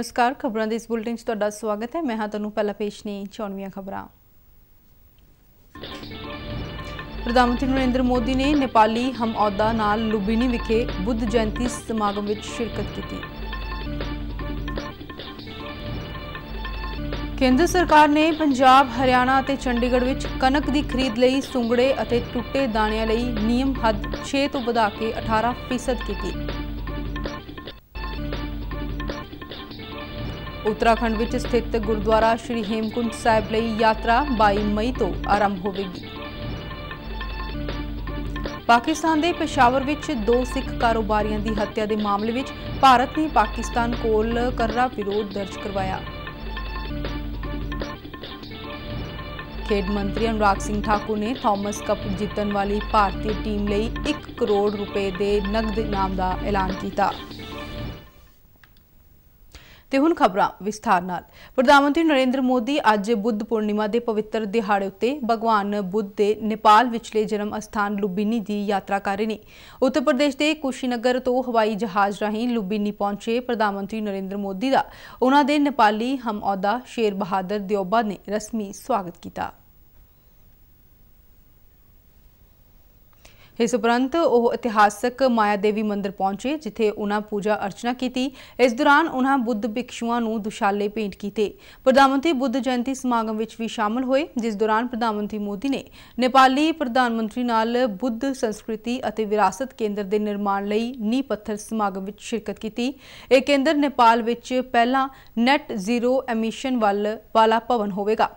ਨਮਸਕਾਰ ਖਬਰਾਂ ਦੇ ਇਸ ਬੁਲੇਟਿਨ 'ਚ ਤੁਹਾਡਾ ਸਵਾਗਤ ਹੈ ਮੈਂ ਹਾਂ ਤੁਹਾਨੂੰ ਪਹਿਲਾ ਪੇਸ਼ ਨੇ ਚੌਣਵੀਆਂ ਖਬਰਾਂ ਪ੍ਰਧਾਨ ਮੰਤਰੀ ਨਰਿੰਦਰ ਮੋਦੀ ਨੇ ਨੇਪਾਲੀ ਹਮਅਹੁਦਾ ਨਾਲ ਲੁਬਿਨੀ ਵਿਖੇ ਬੁੱਧ ਜਯੰਤੀ ਸਮਾਗਮ ਵਿੱਚ ਸ਼ਿਰਕਤ ਕੀਤੀ ਕੇਂਦਰ ਸਰਕਾਰ ਨੇ ਪੰਜਾਬ ਹਰਿਆਣਾ ਅਤੇ ਚੰਡੀਗੜ੍ਹ ਵਿੱਚ ਕਣਕ ਦੀ ਖਰੀਦ ਲਈ ਸੁੰਗੜੇ ਅਤੇ ਟੁੱਟੇ ਦਾਣਿਆਂ ਲਈ ਨਿਯਮ ਹੱਦ 6 ਤੋਂ ਵਧਾ ਕੇ 18% ਕੀਤੀ ਉੱਤਰਾਖੰਡ ਵਿੱਚ ਸਥਿਤ ਗੁਰਦੁਆਰਾ ਸ਼੍ਰੀ ਹੇਮਕੁੰਟ ਸਾਹਿਬ ਲਈ ਯਾਤਰਾ 22 ਮਈ ਤੋਂ ਆਰੰਭ ਹੋਵੇਗੀ ਪਾਕਿਸਤਾਨ ਦੇ ਪਸ਼ਾਵਰ ਵਿੱਚ ਦੋ ਸਿੱਖ ਕਾਰੋਬਾਰੀਆਂ ਦੀ ਹੱਤਿਆ ਦੇ ਮਾਮਲੇ ਵਿੱਚ ਭਾਰਤ ਨੇ ਪਾਕਿਸਤਾਨ ਕੋਲ ਕਰਰਾ ਵਿਰੋਧ ਦਰਜ ਕਰਵਾਇਆ ਖੇਡ ਮੰਤਰੀ ਅਨੁਰਾਗ ਸਿੰਘ ਠਾਕੁਰ ਨੇ ਥਾਮਸ ਕੱਪ ਜਿੱਤਣ ਵਾਲੀ ਭਾਰਤੀ ਟੀਮ ਲਈ 1 ਕਰੋੜ ਰੁਪਏ ਦੇ ਨਗਦ ਇਨਾਮ ਦਾ ਐਲਾਨ ਕੀਤਾ ਤੇ ਹੁਣ ਖਬਰਾਂ ਵਿਸਥਾਰ ਨਾਲ ਪ੍ਰਧਾਨ ਮੰਤਰੀ ਨਰਿੰਦਰ ਮੋਦੀ ਅੱਜ ਬੁੱਧ ਪੂਰਨਿਮਾ ਦੇ ਪਵਿੱਤਰ ਦਿਹਾੜੇ ਉੱਤੇ ਭਗਵਾਨ ਬੁੱਧ ਦੇ ਨੇਪਾਲ ਵਿਚਲੇ ਜਨਮ ਅਸਥਾਨ ਲੁਬਿਨੀ ਦੀ ਯਾਤਰਾ ਕਰ ਰਹੇ ਨੇ ਉੱਤਰ ਪ੍ਰਦੇਸ਼ ਦੇ ਕੁਸ਼ੀਨਗਰ ਤੋਂ ਹਵਾਈ ਜਹਾਜ਼ ਰਾਹੀਂ ਲੁਬਿਨੀ ਪਹੁੰਚੇ ਪ੍ਰਧਾਨ ਮੰਤਰੀ ਨਰਿੰਦਰ ਮੋਦੀ ਦਾ ਉਹਨਾਂ ਦੇ ਨੇਪਾਲੀ ਹਮਅਹੁਦਾ ਸ਼ੇਰ ਬਹਾਦਰ ਦਿਓਬਾ ਨੇ ਰਸਮੀ ਸਵਾਗਤ ਕੀਤਾ ਇਸ ਉਪਰੰਤ ਉਹ ਇਤਿਹਾਸਕ ਮਾਇਆ ਦੇਵੀ ਮੰਦਿਰ ਪਹੁੰਚੇ ਜਿੱਥੇ ਉਹਨਾਂ ਪੂਜਾ ਅਰਚਨਾ ਕੀਤੀ ਇਸ ਦੌਰਾਨ ਉਹਨਾਂ ਬੁੱਧ ਭਿਕਸ਼ੂਆਂ ਨੂੰ ਦੁਸ਼ਾਲੇ ਭੇਂਟ ਕੀਤੇ ਪ੍ਰਧਾਨ ਮੰਤਰੀ ਬੁੱਧ ਜਯੰਤੀ ਸਮਾਗਮ ਵਿੱਚ ਵੀ ਸ਼ਾਮਲ ਹੋਏ ਜਿਸ ਦੌਰਾਨ ਪ੍ਰਧਾਨ ਮੰਤਰੀ ਮੋਦੀ ਨੇ ਨੇਪਾਲੀ ਪ੍ਰਧਾਨ ਮੰਤਰੀ ਨਾਲ ਬੁੱਧ ਸੰਸਕ੍ਰਿਤੀ ਅਤੇ ਵਿਰਾਸਤ ਕੇਂਦਰ ਦੇ ਨਿਰਮਾਣ ਲਈ ਨੀਂਹ ਪੱਥਰ ਸਮਾਗਮ ਵਿੱਚ ਸ਼ਿਰਕਤ ਕੀਤੀ ਇਹ ਕੇਂਦਰ ਨੇਪਾਲ ਵਿੱਚ ਪਹਿਲਾ ਨੈਟ ਜ਼ੀਰੋ ਐਮਿਸ਼ਨ ਵਾਲਾ ਭਵਨ ਹੋਵੇਗਾ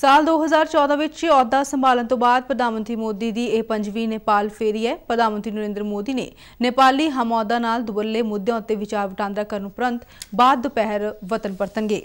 ਸਾਲ 2014 ਵਿੱਚ ਅਹੁਦਾ ਸੰਭਾਲਣ ਤੋਂ ਬਾਅਦ ਪ੍ਰਧਾਨ ਮੰਤਰੀ ਮੋਦੀ ਦੀ ਇਹ ਪੰਜਵੀਂ ਨੇਪਾਲ ਫੇਰੀ ਹੈ ਪ੍ਰਧਾਨ ਮੰਤਰੀ ਨਰਿੰਦਰ ਮੋਦੀ ਨੇ ਨੇਪਾਲੀ ਹਮੌਦਾ ਨਾਲ ਦੁਬੱਲੇ ਮੁੱਦਿਆਂ ਉੱਤੇ ਵਿਚਾਰ ਵਟਾਂਦਰਾ ਕਰਨ ਉਪਰੰਤ ਬਾਅਦ ਦੁਪਹਿਰ ਵਤਨ ਪਰਤਣਗੇ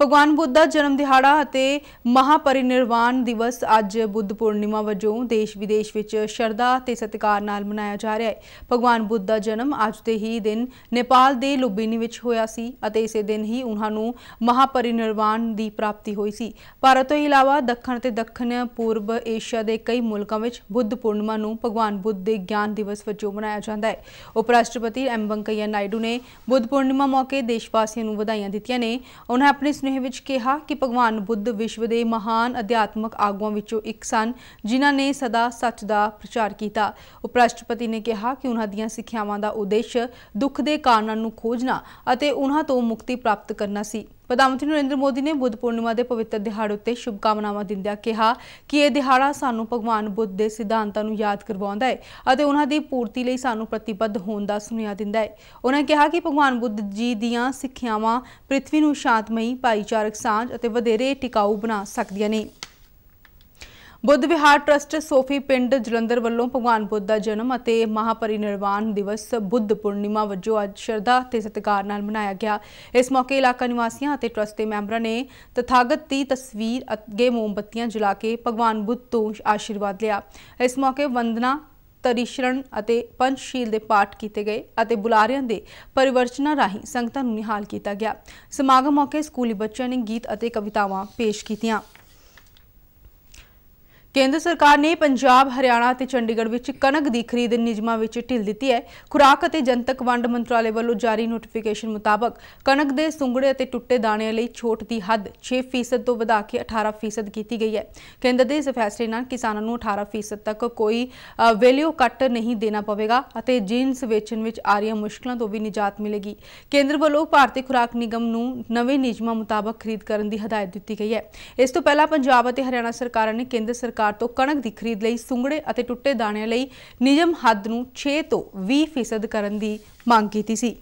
ਭਗਵਾਨ ਬੁੱਧ ਦਾ ਜਨਮ ਦਿਹਾੜਾ ਅਤੇ ਮਹਾਪਰਿਨਿਰਵਾਣ ਦਿਵਸ ਅੱਜ ਬੁੱਧ ਪੂਰਨਿਮਾ ਵਜੋਂ ਦੇਸ਼ ਵਿਦੇਸ਼ ਵਿੱਚ ਸ਼ਰਧਾ ਤੇ ਸਤਿਕਾਰ ਨਾਲ ਮਨਾਇਆ ਜਾ ਰਿਹਾ ਹੈ ਭਗਵਾਨ ਬੁੱਧ ਦਾ ਜਨਮ ਅੱਜ ਦੇ ਹੀ ਦਿਨ ਨੇਪਾਲ ਦੇ ਲੁਬਿਨੀ ਵਿੱਚ ਹੋਇਆ ਸੀ ਅਤੇ ਇਸੇ ਦਿਨ ਹੀ ਉਹਨਾਂ ਨੂੰ ਮਹਾਪਰਿਨਿਰਵਾਣ ਦੀ ਪ੍ਰਾਪਤੀ ਹੋਈ ਸੀ ਭਾਰਤ ਤੋਂ ਇਲਾਵਾ ਦੱਖਣ ਤੇ ਦੱਖਣ ਪੂਰਬ ਏਸ਼ੀਆ ਦੇ ਕਈ ਮੁਲਕਾਂ ਵਿੱਚ ਬੁੱਧ ਪੂਰਨਿਮਾ ਨੂੰ ਭਗਵਾਨ ਬੁੱਧ ਦੇ ਗਿਆਨ ਦਿਵਸ ਵਜੋਂ ਮਨਾਇਆ ਜਾਂਦਾ ਹੈ ਉਪ ਰਾਸ਼ਟਰਪਤੀ ਐਮ ਵੈਂਕਈਆ ਨਾਇਡੂ ਨੇ ਬੁੱਧ ਪੂਰਨਿਮਾ ਮੌਕੇ ਦੇਸ਼ ਵਾਸੀਆਂ ਨੂੰ ਵਧਾਈਆਂ ਦਿੱਤੀਆਂ ਨੇ ਉਹਨਾਂ ਆਪਣੇ ਸੁਨੇਹੇ ਵਿੱਚ ਕਿਹਾ ਕਿ ਭਗਵਾਨ ਬੁੱਧ ਵਿਸ਼ਵ ਦੇ ਮਹਾਨ ਅਧਿਆਤਮਕ ਆਗੂਆਂ ਵਿੱਚੋਂ ਇੱਕ ਸਨ ਜਿਨ੍ਹਾਂ ਨੇ ਸਦਾ ਸੱਚ ਦਾ ਪ੍ਰਚਾਰ ਕੀਤਾ ਉਪ ਰਾਸ਼ਟਰਪਤੀ ਨੇ ਕਿਹਾ ਕਿ ਉਹਨਾਂ ਦੀਆਂ ਸਿੱਖਿਆਵਾਂ ਦਾ ਉਦੇਸ਼ ਦੁੱਖ ਦੇ ਕਾਰਨਾਂ ਨੂੰ ਖੋਜਣਾ ਅਤੇ ਉਹਨਾਂ ਤੋਂ ਮੁਕਤੀ ਪ੍ਰਾਪਤ ਕਰਨਾ ਸੀ ਪ੍ਰਧਾਨ ਮੰਤਰੀ ਨਰਿੰਦਰ ਮੋਦੀ ਨੇ ਬੁੱਧ ਪੂਰਨਿਮਾ ਦੇ ਪਵਿੱਤਰ ਦਿਹਾੜੇ ਉੱਤੇ ਸ਼ੁਭਕਾਮਨਾਵਾਂ ਦਿੰਦਿਆਂ ਕਿਹਾ ਕਿ ਇਹ ਦਿਹਾੜਾ ਸਾਨੂੰ ਭਗਵਾਨ ਬੁੱਧ ਦੇ ਸਿਧਾਂਤਾਂ ਨੂੰ ਯਾਦ ਕਰਵਾਉਂਦਾ ਹੈ ਅਤੇ ਉਹਨਾਂ ਦੀ ਪੂਰਤੀ ਲਈ ਸਾਨੂੰ ਪ੍ਰਤੀਬੱਧ ਹੋਣ ਦਾ ਸੁਨੇਹਾ ਦਿੰਦਾ ਹੈ ਉਹਨਾਂ ਕਿਹਾ ਕਿ ਭਗਵਾਨ ਬੁੱਧ ਜੀ ਦੀਆਂ ਸਿੱਖਿਆਵਾਂ ਪ੍ਰithvi ਨੂੰ ਸ਼ਾਂਤਮਈ ਭਾਈਚਾਰਕ ਸਾਂਝ ਅਤੇ ਵਧੇਰੇ ਟਿਕਾਊ ਬਣਾ ਸਕਦੀਆਂ ਨੇ ਬੁੱਧ ਵਿਹਾਰ ਟਰਸਟ ਸੋਫੀ ਪਿੰਡ ਜਲੰਧਰ ਵੱਲੋਂ ਭਗਵਾਨ ਬੁੱਧ ਦਾ ਜਨਮ ਅਤੇ ਮਹਾਪਰਿਨਿਰਵਾਣ ਦਿਵਸ ਬੁੱਧ ਪੂਰਨਿਮਾ ਵਜੋਂ ਅੱਜ ਸ਼ਰਧਾ ਤੇ ਸਤਿਕਾਰ ਨਾਲ ਮਨਾਇਆ ਗਿਆ ਇਸ ਮੌਕੇ ਇਲਾਕਾ ਨਿਵਾਸੀਆਂ ਅਤੇ ਟਰਸਟ ਦੇ ਮੈਂਬਰਾਂ ਨੇ ਤਥਾਗਤ ਦੀ ਤਸਵੀਰ ਅੱਗੇ ਮੋਮਬੱਤੀਆਂ ਜਲਾ ਕੇ ਭਗਵਾਨ ਬੁੱਧ ਤੋਂ ਆਸ਼ੀਰਵਾਦ ਲਿਆ ਇਸ ਮੌਕੇ ਵੰਦਨਾ ਤਰੀਸ਼ਰਣ ਅਤੇ ਪੰਚਸ਼ੀਲ ਦੇ ਪਾਠ ਕੀਤੇ ਗਏ ਅਤੇ ਬੁਲਾਰਿਆਂ ਦੇ ਪਰਿਵਰਚਨਾ ਰਾਹੀਂ ਸੰਗਤਾਂ ਨੂੰ ਨਿਹਾਲ ਕੀਤਾ ਗਿਆ ਸਮਾਗਮ ਮੌਕੇ ਸਕੂਲੀ ਬੱਚਿਆਂ ਨੇ ਗੀਤ ਅਤੇ ਕਵਿਤਾਵਾਂ ਪੇਸ਼ ਕੀਤੀਆਂ ਕੇਂਦਰ ਸਰਕਾਰ ਨੇ ਪੰਜਾਬ ਹਰਿਆਣਾ ਅਤੇ ਚੰਡੀਗੜ੍ਹ ਵਿੱਚ ਕਣਕ ਦੀ ਖਰੀਦ ਨਿਯਮਾਂ ਵਿੱਚ ਢਿੱਲ ਦਿੱਤੀ ਹੈ ਖੁਰਾਕ ਅਤੇ ਜਨਤਕ ਵੰਡ ਮੰਤਰਾਲੇ ਵੱਲੋਂ ਜਾਰੀ ਨੋਟੀਫਿਕੇਸ਼ਨ ਮੁਤਾਬਕ ਕਣਕ ਦੇ ਸੁੰਗੜੇ ਅਤੇ ਟੁੱਟੇ ਦਾਣਿਆਂ ਲਈ ਛੋਟ ਦੀ ਹੱਦ 6% ਤੋਂ ਵਧਾ ਕੇ 18% ਕੀਤੀ ਗਈ ਹੈ ਕੇਂਦਰ ਦੇ ਇਸ ਫੈਸਲੇ ਨਾਲ ਕਿਸਾਨਾਂ ਨੂੰ 18% ਤੱਕ ਕੋਈ ਵੈਲਿਊ ਕੱਟ ਨਹੀਂ ਦੇਣਾ ਪਵੇਗਾ ਅਤੇ ਜੀਨਸ ਵੇਚਣ ਵਿੱਚ ਆ ਰਹੀਆਂ ਮੁਸ਼ਕਲਾਂ ਤੋਂ ਵੀ ਨਿਜਾਤ ਮਿਲੇਗੀ ਕੇਂਦਰ ਵੱਲੋਂ ਭਾਰਤੀ ਖੁਰਾਕ ਨਿਗਮ ਨੂੰ ਨਵੇਂ ਨਿਯਮਾਂ ਮੁਤਾਬਕ ਖਰੀਦ ਕਰਨ ਦੀ ਹਦਾਇਤ ਦਿੱਤੀ ਗਈ ਹੈ ਇਸ ਤੋਂ ਪਹਿਲਾਂ ਪੰਜਾਬ ਅਤੇ ਹਰਿਆਣਾ ਸਰਕਾਰਾਂ ਨੇ ਕੇਂਦਰ ਸਰਕਾਰ ਬਾਜ਼ਾਰ ਤੋਂ ਕਣਕ ਦੀ ਖਰੀਦ ਲਈ ਸੁੰਗੜੇ ਅਤੇ ਟੁੱਟੇ ਦਾਣਿਆਂ ਲਈ ਨਿਯਮ ਹੱਦ ਨੂੰ 6 ਤੋਂ 20% ਕਰਨ ਦੀ ਮੰਗ ਕੀਤੀ ਸੀ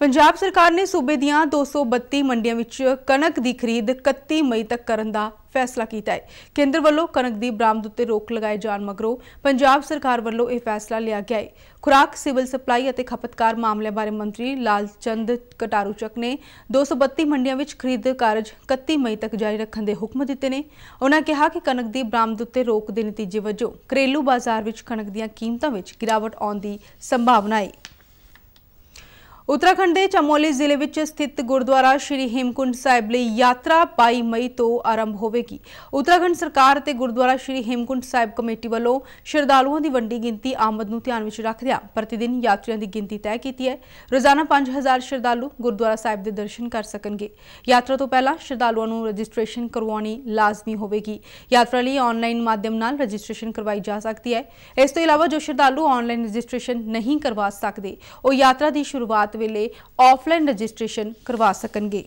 ਪੰਜਾਬ ਸਰਕਾਰ ਨੇ ਸੂਬੇ ਦੀਆਂ 232 ਮੰਡੀਆਂ ਵਿੱਚ ਕਣਕ ਦੀ ਖਰੀਦ 31 ਮਈ ਤੱਕ ਕਰਨ ਦਾ ਫੈਸਲਾ ਕੀਤਾ ਹੈ ਕੇਂਦਰ ਵੱਲੋਂ ਕਣਕ ਦੀ ਬਰਾਮਦ ਉੱਤੇ ਰੋਕ ਲਗਾਏ ਜਾਣ ਮਗਰੋਂ ਪੰਜਾਬ ਸਰਕਾਰ ਵੱਲੋਂ ਇਹ ਫੈਸਲਾ ਲਿਆ ਗਿਆ ਹੈ ਖੁਰਾਕ ਸਿਵਲ ਸਪਲਾਈ ਅਤੇ ਖਪਤਕਾਰ ਮਾਮਲੇ ਬਾਰੇ ਮੰਤਰੀ ਲਾਲਚੰਦ ਕਟਾਰੂਚਕ ਨੇ 232 ਮੰਡੀਆਂ ਵਿੱਚ ਖਰੀਦ ਕਾਰਜ 31 ਮਈ ਤੱਕ ਜਾਰੀ ਰੱਖਣ ਦੇ ਹੁਕਮ ਦਿੱਤੇ ਨੇ ਉਹਨਾਂ ਕਿਹਾ ਕਿ ਕਣਕ ਦੀ ਬਰਾਮਦ ਉੱਤੇ ਰੋਕ ਦੇ ਨਤੀਜੇ ਵਜੋਂ ਘਰੇਲੂ ਬਾਜ਼ਾਰ ਵਿੱਚ ਕਣਕ ਦੀਆਂ ਕੀਮਤਾਂ ਵਿੱਚ ਗਿਰਾਵਟ ਆਉਣ ਦੀ ਸੰਭਾਵਨਾ ਹੈ ਉੱਤਰਾਖੰਡ ਦੇ ਚਮੋਲੀ ਜ਼ਿਲ੍ਹੇ ਵਿੱਚ ਸਥਿਤ ਗੁਰਦੁਆਰਾ ਸ਼੍ਰੀ ਹਿਮਕੁੰਡ ਸਾਹਿਬ ਲਈ ਯਾਤਰਾ 22 ਮਈ ਤੋਂ ਆਰੰਭ ਹੋਵੇਗੀ ਉੱਤਰਾਖੰਡ ਸਰਕਾਰ ਤੇ ਗੁਰਦੁਆਰਾ ਸ਼੍ਰੀ ਹਿਮਕੁੰਡ ਸਾਹਿਬ ਕਮੇਟੀ ਵੱਲੋਂ ਸ਼ਰਧਾਲੂਆਂ ਦੀ ਵੱਡੀ ਗਿਣਤੀ ਆਮਦ ਨੂੰ ਧਿਆਨ ਵਿੱਚ ਰੱਖਦਿਆਂ ਪ੍ਰਤੀਦਿਨ ਯਾਤਰੀਆਂ ਦੀ ਗਿਣਤੀ ਤੈਅ ਕੀਤੀ ਹੈ ਰੋਜ਼ਾਨਾ 5000 ਸ਼ਰਧਾਲੂ ਗੁਰਦੁਆਰਾ ਸਾਹਿਬ ਦੇ ਦਰਸ਼ਨ ਕਰ ਸਕਣਗੇ ਯਾਤਰਾ ਤੋਂ ਪਹਿਲਾਂ ਸ਼ਰਧਾਲੂਆਂ ਨੂੰ ਰਜਿਸਟ੍ਰੇਸ਼ਨ ਕਰਵਾਉਣੀ ਲਾਜ਼ਮੀ ਹੋਵੇਗੀ ਯਾਤਰਾ ਲਈ ਆਨਲਾਈਨ ਮਾਧਿਅਮ ਨਾਲ ਰਜਿਸਟ੍ਰੇਸ਼ਨ ਕਰਵਾਈ ਜਾ ਸਕਦੀ ਹੈ ਇਸ ਤੋਂ ਇਲਾਵਾ ਜੋ ਸ਼ਰਧਾਲੂ ਆਨਲਾਈਨ ਰਜਿਸਟ੍ਰੇਸ਼ਨ ਨਹੀਂ ਕਰਵਾ ਸਕਦੇ ਉਹ ਯਾਤਰਾ ਦੀ ਸ਼ੁਰੂਆਤ ਵੇਲੇ ਆਫਲਾਈਨ ਰਜਿਸਟ੍ਰੇਸ਼ਨ ਕਰਵਾ ਸਕਣਗੇ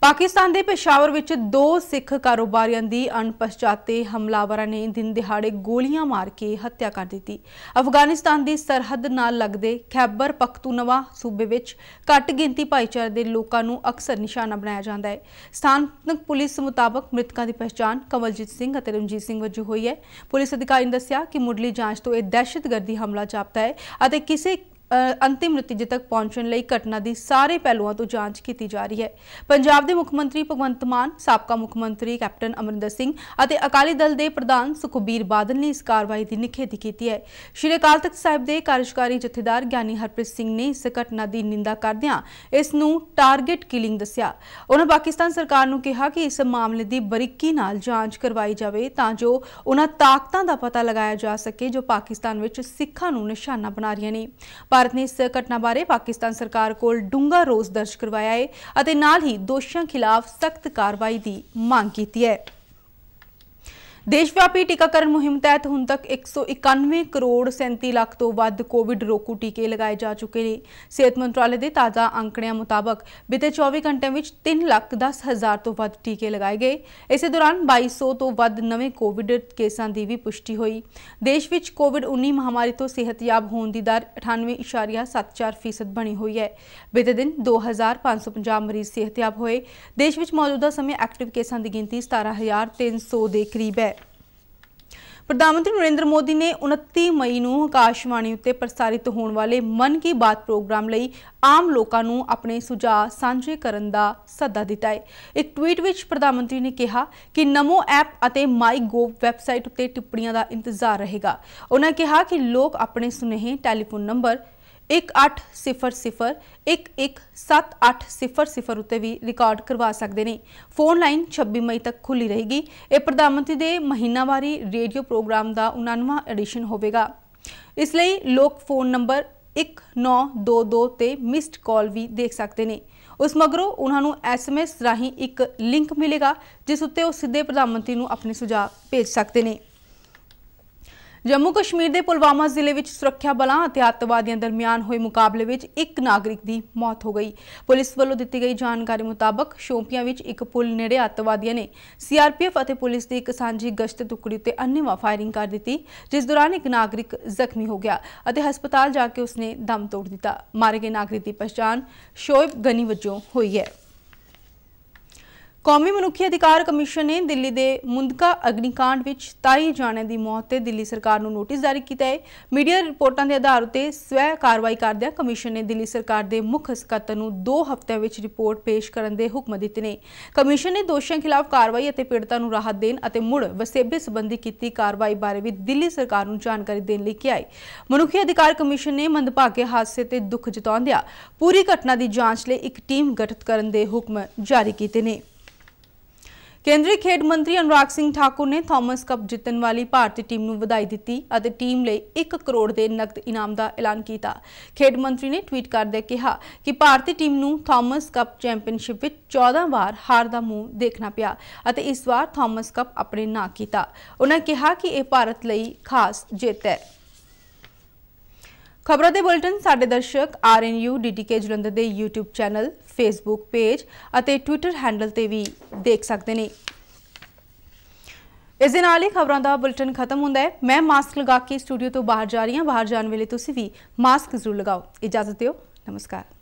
ਪਾਕਿਸਤਾਨ ਦੇ ਪੇਸ਼ਾਵਰ ਵਿੱਚ ਦੋ ਸਿੱਖ ਕਾਰੋਬਾਰੀਆਂ ਦੀ ਅਣਪਛਾਤੇ ਹਮਲਾਵਰਾਂ ਨੇ ਦਿਨ ਦਿਹਾੜੇ ਗੋਲੀਆਂ ਮਾਰ ਕੇ ਹੱਤਿਆ ਕਰ ਦਿੱਤੀ ਅਫਗਾਨਿਸਤਾਨ ਦੀ ਸਰਹੱਦ ਨਾਲ ਲੱਗਦੇ ਖੈਬਰ ਪਖਤੂਨਵਾ ਸੂਬੇ ਵਿੱਚ ਘੱਟ ਗਿਣਤੀ ਭਾਈਚਾਰੇ ਦੇ ਲੋਕਾਂ ਨੂੰ ਅਕਸਰ ਨਿਸ਼ਾਨਾ ਬਣਾਇਆ ਜਾਂਦਾ ਹੈ ਸਥਾਨਕ ਪੁਲਿਸ ਮੁਤਾਬਕ ਮ੍ਰਿਤਕਾਂ ਦੀ ਪਛਾਣ ਕਮਲਜੀਤ ਸਿੰਘ ਅਤੇ ਰਮਜੀਤ ਸਿੰਘ ਵਜੋਂ ਹੋਈ ਹੈ ਪੁਲਿਸ ਅਧਿਕਾਰੀ ਨੇ ਦੱਸਿਆ ਕਿ ਮੁੱਢਲੀ ਜਾਂਚ ਤੋਂ ਇਹ ਦਹਿਸ਼ਤਗਰਦੀ ਹਮਲਾ ਜਾਪਦਾ ਹੈ ਅਤੇ ਕਿਸੇ ਅੰਤਿਮ ਨਤੀਜੇ ਤੱਕ ਪਹੁੰਚਣ ਲਈ ਘਟਨਾ ਦੀ ਸਾਰੇ ਪਹਿਲੂਆਂ ਤੋਂ ਜਾਂਚ ਕੀਤੀ ਜਾ ਰਹੀ ਹੈ ਪੰਜਾਬ ਦੇ ਮੁੱਖ ਮੰਤਰੀ ਭਗਵੰਤ ਮਾਨ ਸਾਬਕਾ ਮੁੱਖ ਮੰਤਰੀ ਕੈਪਟਨ ਅਮਰਿੰਦਰ ਸਿੰਘ ਅਤੇ ਅਕਾਲੀ ਦਲ ਦੇ ਪ੍ਰਧਾਨ ਸੁਖਬੀਰ ਬਾਦਲ ਨੇ ਇਸ ਕਾਰਵਾਈ ਦੀ ਨਿਖੇਧੀ ਕੀਤੀ ਹੈ ਸ਼੍ਰੀ ਅਕਾਲ ਤਖਤ ਸਾਹਿਬ ਦੇ ਕਾਰਜਕਾਰੀ ਜਥੇਦਾਰ ਗਿਆਨੀ ਹਰਪ੍ਰੀਤ ਸਿੰਘ ਨੇ ਇਸ ਘਟਨਾ ਦੀ ਨਿੰਦਾ ਕਰਦਿਆਂ ਇਸ ਨੂੰ ਟਾਰਗੇਟ ਕਿਲਿੰਗ ਦੱਸਿਆ ਉਹਨਾਂ ਪਾਕਿਸਤਾਨ ਸਰਕਾਰ ਨੂੰ ਕਿਹਾ ਕਿ ਇਸ ਮਾਮਲੇ ਦੀ ਬਰੀਕੀ ਨਾਲ ਜਾਂਚ ਕਰਵਾਈ ਜਾਵੇ ਤਾਂ ਜੋ ਉਹਨਾਂ ਤਾਕਤਾਂ ਦਾ ਪਤਾ ਲਗਾਇਆ ਜਾ ਸਕੇ ਜੋ ਪਾਕਿਸਤਾਨ ਵਿੱਚ ਸਿੱਖਾਂ ਨੂੰ ਨਿਸ਼ਾਨਾ ਬਣਾ ਰਹੀਆਂ ਨੇ ਭਾਰਤ ਨੇ ਇਸ ਘਟਨਾ ਬਾਰੇ ਪਾਕਿਸਤਾਨ ਸਰਕਾਰ ਕੋਲ ਡੂੰਘਾ ਰੋਸ ਦਰਜ ਕਰਵਾਇਆ ਹੈ ਅਤੇ ਨਾਲ ਹੀ ਦੋਸ਼ੀਆਂ ਖਿਲਾਫ ਸਖਤ ਕਾਰਵਾਈ ਦੀ ਮੰਗ ਕੀਤੀ ਹੈ ਦੇਸ਼ ਵਿਆਪੀ ਟੀਕਾਕਰਨ ਮੁਹਿੰਮ ਤਹਿਤ ਹੁਣ ਤੱਕ 191 ਕਰੋੜ 37 ਲੱਖ ਤੋਂ ਵੱਧ ਕੋਵਿਡ ਰੋਕੂ ਟੀਕੇ ਲਗਾਏ ਜਾ ਚੁੱਕੇ ਨੇ ਸਿਹਤ ਮੰਤਰਾਲੇ ਦੇ ਤਾਜ਼ਾ ਅੰਕੜਿਆਂ ਮੁਤਾਬਕ ਬੀਤੇ 24 ਘੰਟਿਆਂ ਵਿੱਚ 3 ਲੱਖ 10 ਹਜ਼ਾਰ ਤੋਂ ਵੱਧ ਟੀਕੇ ਲਗਾਏ ਗਏ ਇਸੇ ਦੌਰਾਨ 2200 ਤੋਂ ਵੱਧ ਨਵੇਂ ਕੋਵਿਡ ਕੇਸਾਂ ਦੀ ਵੀ ਪੁਸ਼ਟੀ ਹੋਈ ਦੇਸ਼ ਵਿੱਚ ਕੋਵਿਡ-19 ਮਹਾਮਾਰੀ ਤੋਂ ਸਿਹਤਯਾਬ ਹੋਣ ਦੀ ਦਰ 98.74% ਬਣੀ ਹੋਈ ਹੈ ਬੀਤੇ ਦਿਨ 2550 ਮਰੀਜ਼ ਸਿਹਤਯਾਬ ਹੋਏ ਦੇਸ਼ ਵਿੱਚ ਮੌਜੂਦਾ ਸਮੇਂ ਐਕਟਿਵ ਕੇਸਾਂ ਦੀ ਗਿਣਤੀ 17300 ਦੇ ਕਰੀਬ ਹੈ ਪ੍ਰਧਾਨ ਮੰਤਰੀ ਨਰਿੰਦਰ ਮੋਦੀ ਨੇ 29 ਮਈ ਨੂੰ ਆਕਾਸ਼ਵਾਣੀ ਉੱਤੇ ਪ੍ਰਸਾਰਿਤ ਹੋਣ ਵਾਲੇ ਮਨ ਕੀ ਬਾਤ ਪ੍ਰੋਗਰਾਮ ਲਈ ਆਮ ਲੋਕਾਂ ਨੂੰ ਆਪਣੇ ਸੁਝਾਅ ਸਾਂਝੇ ਕਰਨ ਦਾ ਸੱਦਾ ਦਿੱਤਾ ਹੈ ਇੱਕ ਟਵੀਟ ਵਿੱਚ ਪ੍ਰਧਾਨ ਮੰਤਰੀ ਨੇ ਕਿਹਾ ਕਿ ਨਮੋ ਐਪ ਅਤੇ ਮਾਈ ਗੋਵ ਵੈਬਸਾਈਟ ਉੱਤੇ ਟਿੱਪਣੀਆਂ ਦਾ ਇੰਤਜ਼ਾਰ ਰਹੇਗਾ ਉਹਨਾਂ ਕਿਹਾ ਕਿ ਲੋਕ ਆਪਣੇ ਸੁਨੇਹੇ ਟੈਲੀਫੋਨ ਨੰਬਰ 1800117800 ਉੱਤੇ ਵੀ ਰਿਕਾਰਡ ਕਰਵਾ ਸਕਦੇ ਨੇ ਫੋਨ ਲਾਈਨ 26 ਮਈ ਤੱਕ ਖੁੱਲੀ ਰਹੇਗੀ ਇਹ ਪ੍ਰਧਾਨ ਮੰਤਰੀ ਦੇ ਮਹੀਨਾਵਾਰੀ ਰੇਡੀਓ ਪ੍ਰੋਗਰਾਮ ਦਾ 99ਵਾਂ ਐਡੀਸ਼ਨ ਹੋਵੇਗਾ ਇਸ ਲਈ ਲੋਕ ਫੋਨ ਨੰਬਰ 1922 ਤੇ ਮਿਸਡ ਕਾਲ ਵੀ ਦੇਖ ਸਕਦੇ ਨੇ ਉਸ ਮਗਰੋਂ ਉਹਨਾਂ ਨੂੰ ਐਸਐਮਐਸ ਰਾਹੀਂ ਇੱਕ ਲਿੰਕ ਮਿਲੇਗਾ ਜਿਸ ਉੱਤੇ ਉਹ ਸਿੱਧੇ ਪ੍ਰਧਾਨ ਮੰਤਰੀ ਨੂੰ ਆਪਣੇ ਸੁਝਾਅ ਭੇਜ ਸਕਦੇ ਨੇ ਜੰਮੂ ਕਸ਼ਮੀਰ ਦੇ ਪੁਲਵਾਮਾ ਜ਼ਿਲ੍ਹੇ ਵਿੱਚ ਸੁਰੱਖਿਆ ਬਲਾਂ ਅਤੇ ਅੱਤਵਾਦੀਆਂ ਦਰਮਿਆਨ ਹੋਏ ਮੁਕਾਬਲੇ ਵਿੱਚ ਇੱਕ ਨਾਗਰਿਕ ਦੀ ਮੌਤ ਹੋ ਗਈ ਪੁਲਿਸ ਵੱਲੋਂ ਦਿੱਤੀ ਗਈ ਜਾਣਕਾਰੀ ਮੁਤਾਬਕ ਸ਼ੋਪੀਆਂ ਵਿੱਚ ਇੱਕ ਪੁਲ ਨੇੜੇ ਅੱਤਵਾਦੀਆਂ ਨੇ ਸੀਆਰਪੀਐਫ ਅਤੇ ਪੁਲਿਸ ਦੀ ਇੱਕ ਸਾਂਝੀ ਗਸ਼ਤ ਟੁਕੜੀ ਉੱਤੇ ਅੰਨੇਵਾ ਫਾਇਰਿੰਗ ਕਰ ਦਿੱਤੀ ਜਿਸ ਦੌਰਾਨ ਇੱਕ ਨਾਗਰਿਕ ਜ਼ਖਮੀ ਹੋ ਗਿਆ ਅਤੇ ਹਸਪਤਾਲ ਜਾ ਕੇ ਉਸਨੇ ਦਮ ਤੋੜ ਦਿੱਤਾ ਮਾਰੇ ਗਏ ਨਾਗਰਿਕ ਦੀ ਪਛਾਣ ਸ਼ੋਇਬ ਗਨੀ ਵਜੋਂ ਹੋਈ ਹੈ ਕੌਮੀ ਮਨੁੱਖੀ ਅਧਿਕਾਰ ਕਮਿਸ਼ਨ ਨੇ ਦਿੱਲੀ ਦੇ ਮੁੰਦਕਾ ਅਗਨੀਕਾਂਡ ਵਿੱਚ 27 ਜਾਣੇ ਦੀ ਮੌਤ ਤੇ ਦਿੱਲੀ ਸਰਕਾਰ ਨੂੰ ਨੋਟਿਸ ਜਾਰੀ ਕੀਤਾ ਹੈ ਮੀਡੀਆ ਰਿਪੋਰਟਾਂ ਦੇ ਆਧਾਰ ਉਤੇ ਸਵੈ ਕਾਰਵਾਈ ਕਰਦਿਆਂ ਕਮਿਸ਼ਨ ਨੇ ਦਿੱਲੀ ਸਰਕਾਰ ਦੇ ਮੁੱਖ ਸਕੱਤਰ ਨੂੰ 2 ਹਫ਼ਤਿਆਂ ਵਿੱਚ ਰਿਪੋਰਟ ਪੇਸ਼ ਕਰਨ ਦੇ ਹੁਕਮ ਦਿੱਤੇ ਨੇ ਕਮਿਸ਼ਨ ਨੇ ਦੋਸ਼ੀਆਂ ਖਿਲਾਫ ਕਾਰਵਾਈ ਅਤੇ ਪੀੜਤਾਂ ਨੂੰ ਰਾਹਤ ਦੇਣ ਅਤੇ ਮੁੜ ਵਸੇਬੇ ਸੰਬੰਧੀ ਕੀਤੀ ਕਾਰਵਾਈ ਬਾਰੇ ਵੀ ਦਿੱਲੀ ਸਰਕਾਰ ਨੂੰ ਜਾਣਕਾਰੀ ਦੇਣ ਲਈ ਕਿਹਾ ਹੈ ਮਨੁੱਖੀ ਅਧਿਕਾਰ ਕਮਿਸ਼ਨ ਨੇ ਮੰਦਭਾਗੇ ਹਾਦਸੇ ਤੇ ਦੁੱਖ ਜਤਾਉਂਦਿਆਂ ਪੂਰੀ ਘਟਨਾ ਦੀ ਜਾਂਚ ਲਈ ਇੱਕ ਟੀਮ ਗਠਿਤ ਕਰਨ ਦੇ ਹੁਕਮ ਜਾਰੀ ਕੀਤੇ ਨੇ ਕੇਂਦਰੀ ਖੇਡ ਮੰਤਰੀ ਅਨੁਰਾਗ ਸਿੰਘ ਠਾਕੁਰ ਨੇ ਥਾਮਸ ਕੱਪ ਜਿੱਤਣ ਵਾਲੀ ਭਾਰਤੀ ਟੀਮ ਨੂੰ ਵਧਾਈ ਦਿੱਤੀ ਅਤੇ ਟੀਮ ਲਈ 1 ਕਰੋੜ ਦੇ ਨਕਦ ਇਨਾਮ ਦਾ ਐਲਾਨ ਕੀਤਾ ਖੇਡ ਮੰਤਰੀ ਨੇ ਟਵੀਟ ਕਰਦੇ ਕਿਹਾ ਕਿ ਭਾਰਤੀ ਟੀਮ ਨੂੰ ਥਾਮਸ ਕੱਪ ਚੈਂਪੀਅਨਸ਼ਿਪ ਵਿੱਚ 14 ਵਾਰ ਹਾਰ ਦਾ ਮੂੰਹ ਦੇਖਣਾ ਪਿਆ ਅਤੇ ਇਸ ਵਾਰ ਥਾਮਸ ਕੱਪ ਆਪਣੇ ਨਾਂ ਕੀਤਾ ਉਹਨਾਂ ਕਿਹਾ ਕਿ ਇਹ ਭਾਰਤ ਲਈ ਖਾਸ ਜਿੱਤ ਹੈ ਖਬਰਾਂ ਦੇ ਬੁਲੇਟਿਨ ਸਾਡੇ ਦਰਸ਼ਕ RNU DTK ਜਲੰਧਰ ਦੇ YouTube ਚੈਨਲ Facebook ਪੇਜ ਅਤੇ Twitter ਹੈਂਡਲ ਤੇ ਵੀ ਦੇਖ ਸਕਦੇ ਨੇ ਇਸ ਦੇ ਨਾਲ ਹੀ ਖਬਰਾਂ ਦਾ ਬੁਲੇਟਿਨ ਖਤਮ ਹੁੰਦਾ ਹੈ ਮੈਂ ਮਾਸਕ ਲਗਾ ਕੇ ਸਟੂਡੀਓ ਤੋਂ ਬਾਹਰ ਜਾ ਰਹੀ ਹਾਂ ਬਾਹਰ ਜਾਣ ਵੇਲੇ ਤੁਸੀਂ ਵੀ ਮਾਸਕ ਜ਼ਰੂਰ ਲਗਾਓ ਇਜਾਜ਼ਤ ਦਿਓ ਨਮਸਕਾਰ